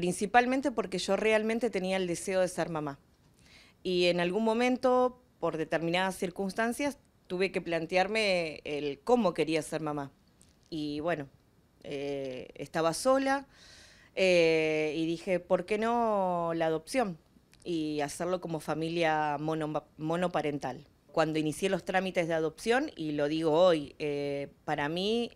principalmente porque yo realmente tenía el deseo de ser mamá. Y en algún momento, por determinadas circunstancias, tuve que plantearme el cómo quería ser mamá. Y bueno, eh, estaba sola eh, y dije, ¿por qué no la adopción? Y hacerlo como familia monoparental. Cuando inicié los trámites de adopción, y lo digo hoy, eh, para mí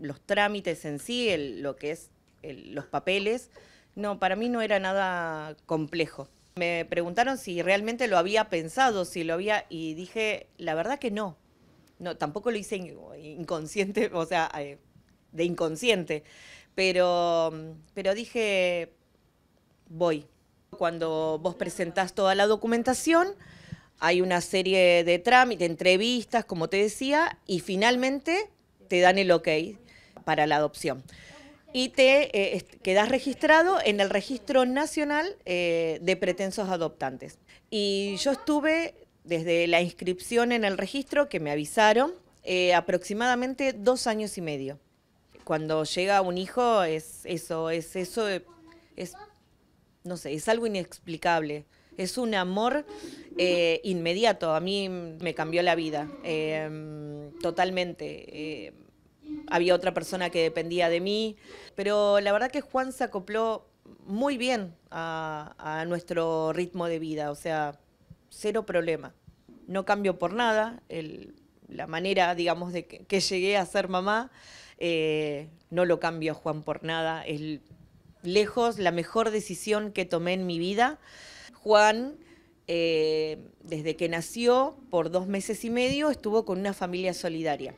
los trámites en sí, lo que es los papeles, no, para mí no era nada complejo. Me preguntaron si realmente lo había pensado, si lo había, y dije, la verdad que no. No, tampoco lo hice inconsciente, o sea, eh, de inconsciente, pero, pero dije, voy. Cuando vos presentás toda la documentación, hay una serie de trámites, entrevistas, como te decía, y finalmente te dan el ok para la adopción y te eh, quedas registrado en el Registro Nacional eh, de Pretensos Adoptantes. Y yo estuve desde la inscripción en el registro, que me avisaron, eh, aproximadamente dos años y medio. Cuando llega un hijo es eso, es eso, es, no sé, es algo inexplicable. Es un amor inmediato, a mí me cambió la vida, totalmente había otra persona que dependía de mí, pero la verdad que Juan se acopló muy bien a, nuestro ritmo de vida, o sea, cero problema. No cambio por nada, la manera, digamos, de que, llegué a ser mamá, eh, no lo cambio Juan por nada, es lejos la mejor decisión que tomé en mi vida. Juan, eh, desde que nació, por dos meses y medio, estuvo con una familia solidaria.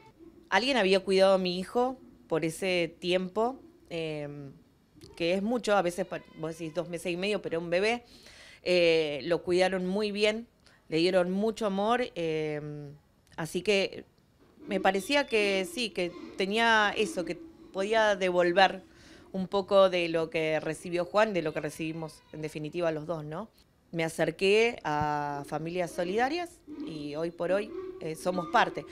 Alguien había cuidado a mi hijo por ese tiempo, em, que es mucho, a veces vos decís dos meses y medio, pero un bebé. Eh, lo cuidaron muy bien, le dieron mucho amor, em, así que me parecía que sí, que tenía eso, que podía devolver un poco de lo que recibió Juan, de lo que recibimos en definitiva los dos, ¿no? Me acerqué a familias solidarias y hoy por hoy eh, somos parte.